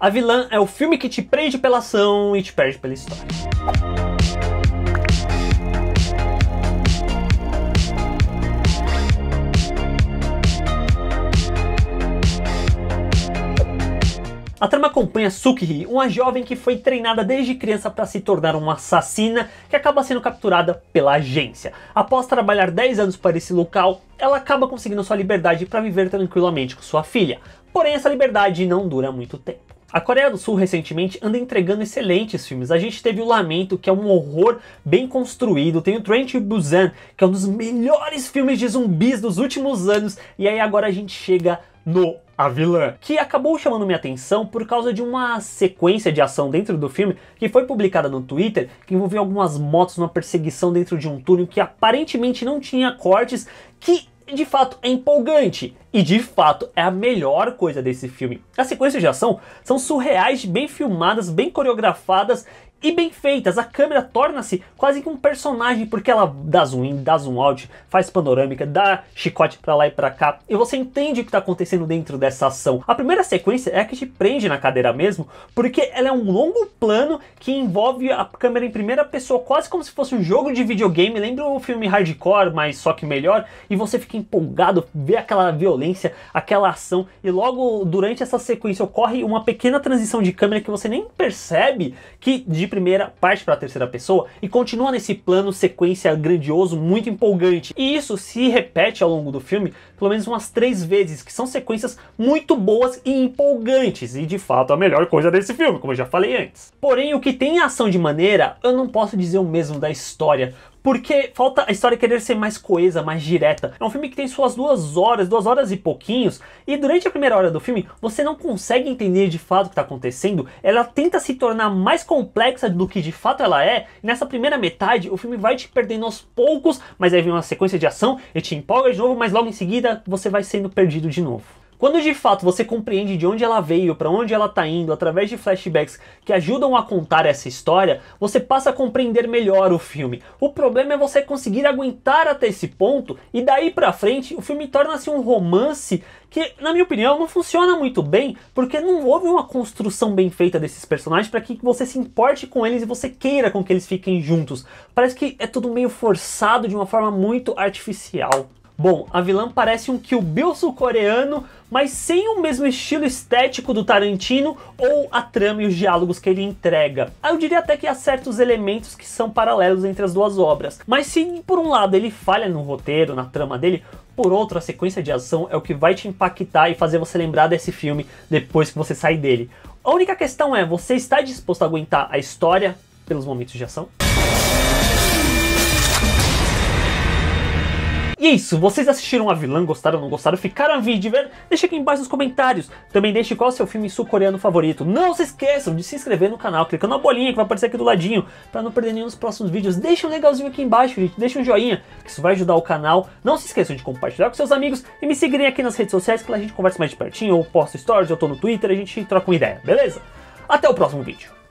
A vilã é o filme que te prende pela ação e te perde pela história. A trama acompanha Sukhi, uma jovem que foi treinada desde criança para se tornar uma assassina que acaba sendo capturada pela agência. Após trabalhar 10 anos para esse local, ela acaba conseguindo sua liberdade para viver tranquilamente com sua filha. Porém, essa liberdade não dura muito tempo. A Coreia do Sul recentemente anda entregando excelentes filmes. A gente teve o Lamento, que é um horror bem construído, tem o Trent Busan, que é um dos melhores filmes de zumbis dos últimos anos, e aí agora a gente chega no A Vilã, que acabou chamando minha atenção por causa de uma sequência de ação dentro do filme que foi publicada no Twitter, que envolvia algumas motos numa perseguição dentro de um túnel que aparentemente não tinha cortes, que e de fato é empolgante. E de fato é a melhor coisa desse filme. As sequências de ação são surreais, bem filmadas, bem coreografadas e bem feitas. A câmera torna-se quase que um personagem, porque ela dá zoom in, dá zoom out, faz panorâmica, dá chicote para lá e para cá, e você entende o que está acontecendo dentro dessa ação. A primeira sequência é a que te prende na cadeira mesmo, porque ela é um longo plano que envolve a câmera em primeira pessoa, quase como se fosse um jogo de videogame, lembra o filme Hardcore, mas só que melhor, e você fica empolgado, vê aquela violência, aquela ação, e logo durante essa sequência ocorre uma pequena transição de câmera que você nem percebe que de primeira, parte para a terceira pessoa e continua nesse plano sequência grandioso, muito empolgante. E isso se repete ao longo do filme, pelo menos umas três vezes, que são sequências muito boas e empolgantes, e de fato a melhor coisa desse filme, como eu já falei antes. Porém, o que tem ação de maneira, eu não posso dizer o mesmo da história, porque falta a história querer ser mais coesa, mais direta. É um filme que tem suas duas horas, duas horas e pouquinhos, e durante a primeira hora do filme você não consegue entender de fato o que está acontecendo. Ela tenta se tornar mais complexa do que de fato ela é. E nessa primeira metade o filme vai te perdendo aos poucos, mas aí vem uma sequência de ação e te empolga de novo, mas logo em seguida você vai sendo perdido de novo. Quando de fato você compreende de onde ela veio, para onde ela está indo, através de flashbacks que ajudam a contar essa história, você passa a compreender melhor o filme. O problema é você conseguir aguentar até esse ponto e daí para frente o filme torna-se um romance que, na minha opinião, não funciona muito bem, porque não houve uma construção bem feita desses personagens para que você se importe com eles e você queira com que eles fiquem juntos. Parece que é tudo meio forçado de uma forma muito artificial. Bom, a vilã parece um Kill Bill sul-coreano, mas sem o mesmo estilo estético do Tarantino ou a trama e os diálogos que ele entrega. Ah, eu diria até que há certos elementos que são paralelos entre as duas obras, mas se por um lado ele falha no roteiro, na trama dele, por outro a sequência de ação é o que vai te impactar e fazer você lembrar desse filme depois que você sai dele. A única questão é, você está disposto a aguentar a história pelos momentos de ação? isso, vocês assistiram a vilã, gostaram ou não gostaram, ficaram a vídeo, ver? Deixa aqui embaixo nos comentários. Também deixe qual é o seu filme sul-coreano favorito. Não se esqueçam de se inscrever no canal, clicando na bolinha que vai aparecer aqui do ladinho, para não perder nenhum dos próximos vídeos. Deixa um legalzinho aqui embaixo, gente, deixa um joinha, que isso vai ajudar o canal. Não se esqueçam de compartilhar com seus amigos e me seguirem aqui nas redes sociais, que lá a gente conversa mais de pertinho, ou posto stories, eu tô no Twitter, a gente troca uma ideia, beleza? Até o próximo vídeo.